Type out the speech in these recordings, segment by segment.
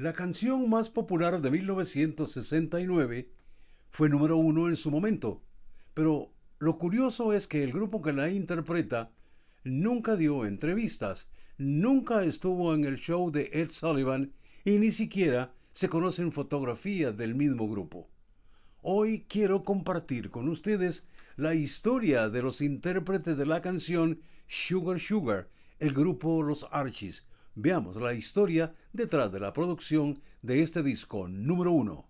La canción más popular de 1969 fue número uno en su momento, pero lo curioso es que el grupo que la interpreta nunca dio entrevistas, nunca estuvo en el show de Ed Sullivan y ni siquiera se conocen fotografías del mismo grupo. Hoy quiero compartir con ustedes la historia de los intérpretes de la canción Sugar Sugar, el grupo Los Archies, Veamos la historia detrás de la producción de este disco número uno.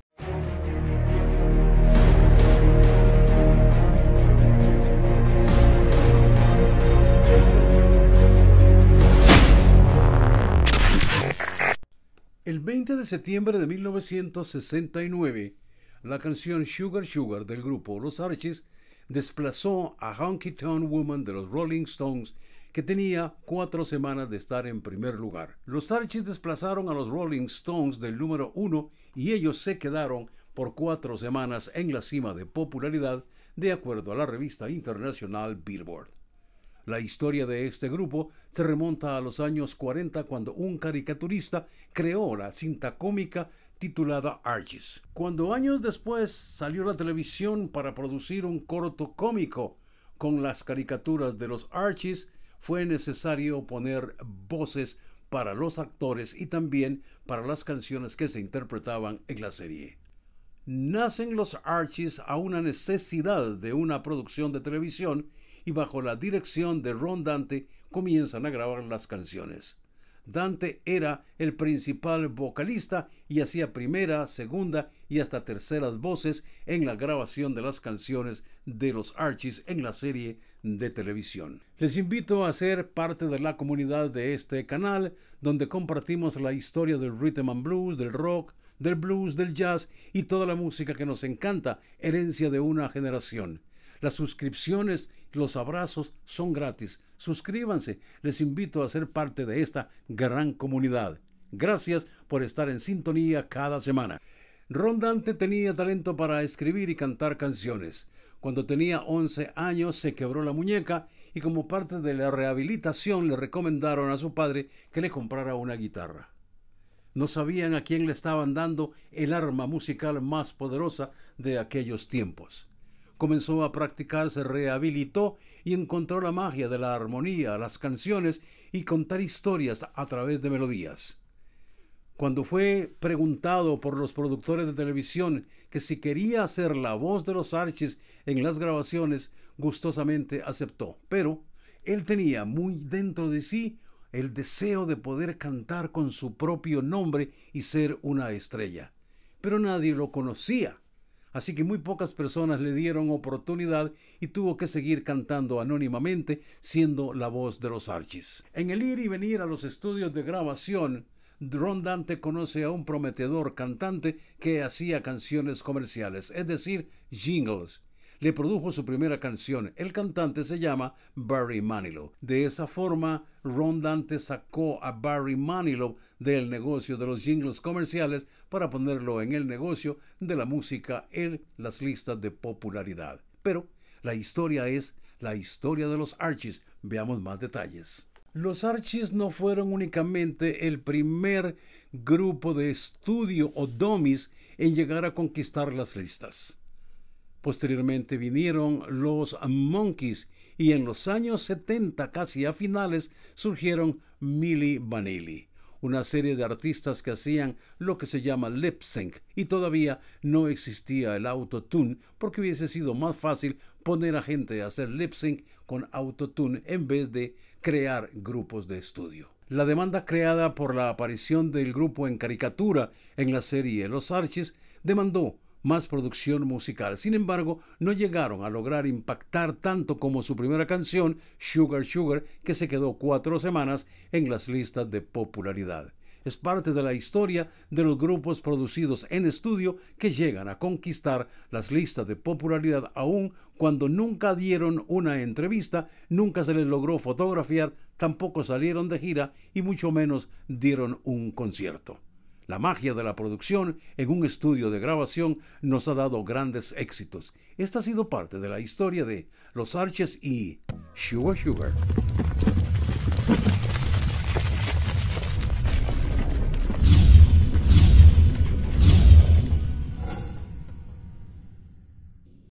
El 20 de septiembre de 1969, la canción Sugar Sugar del grupo Los Archies desplazó a Honky Tonk Woman de los Rolling Stones que tenía cuatro semanas de estar en primer lugar. Los Archies desplazaron a los Rolling Stones del número uno y ellos se quedaron por cuatro semanas en la cima de popularidad, de acuerdo a la revista internacional Billboard. La historia de este grupo se remonta a los años 40 cuando un caricaturista creó la cinta cómica titulada Archies. Cuando años después salió la televisión para producir un corto cómico con las caricaturas de los Archies, fue necesario poner voces para los actores y también para las canciones que se interpretaban en la serie. Nacen los Archies a una necesidad de una producción de televisión y bajo la dirección de Ron Dante comienzan a grabar las canciones. Dante era el principal vocalista y hacía primera, segunda y hasta terceras voces en la grabación de las canciones de los Archies en la serie de televisión. Les invito a ser parte de la comunidad de este canal donde compartimos la historia del rhythm and blues, del rock, del blues, del jazz y toda la música que nos encanta, herencia de una generación. Las suscripciones, y los abrazos son gratis. Suscríbanse, les invito a ser parte de esta gran comunidad. Gracias por estar en sintonía cada semana. Rondante tenía talento para escribir y cantar canciones. Cuando tenía 11 años se quebró la muñeca y como parte de la rehabilitación le recomendaron a su padre que le comprara una guitarra. No sabían a quién le estaban dando el arma musical más poderosa de aquellos tiempos comenzó a practicar, se rehabilitó y encontró la magia de la armonía, las canciones y contar historias a través de melodías. Cuando fue preguntado por los productores de televisión que si quería hacer la voz de los arches en las grabaciones, gustosamente aceptó, pero él tenía muy dentro de sí el deseo de poder cantar con su propio nombre y ser una estrella. Pero nadie lo conocía Así que muy pocas personas le dieron oportunidad y tuvo que seguir cantando anónimamente, siendo la voz de los archis. En el ir y venir a los estudios de grabación, Ron Dante conoce a un prometedor cantante que hacía canciones comerciales, es decir, jingles le produjo su primera canción. El cantante se llama Barry Manilow. De esa forma, Ron Dante sacó a Barry Manilow del negocio de los jingles comerciales para ponerlo en el negocio de la música en las listas de popularidad. Pero la historia es la historia de los Archies. Veamos más detalles. Los Archies no fueron únicamente el primer grupo de estudio o domis en llegar a conquistar las listas. Posteriormente vinieron los Monkeys y en los años 70, casi a finales, surgieron Milli Vanilli, una serie de artistas que hacían lo que se llama lip sync y todavía no existía el autotune porque hubiese sido más fácil poner a gente a hacer lip sync con autotune en vez de crear grupos de estudio. La demanda creada por la aparición del grupo en caricatura en la serie Los Arches demandó más producción musical. Sin embargo, no llegaron a lograr impactar tanto como su primera canción, Sugar Sugar, que se quedó cuatro semanas en las listas de popularidad. Es parte de la historia de los grupos producidos en estudio que llegan a conquistar las listas de popularidad aún cuando nunca dieron una entrevista, nunca se les logró fotografiar, tampoco salieron de gira y mucho menos dieron un concierto. La magia de la producción en un estudio de grabación nos ha dado grandes éxitos. Esta ha sido parte de la historia de Los Arches y Sugar Sugar.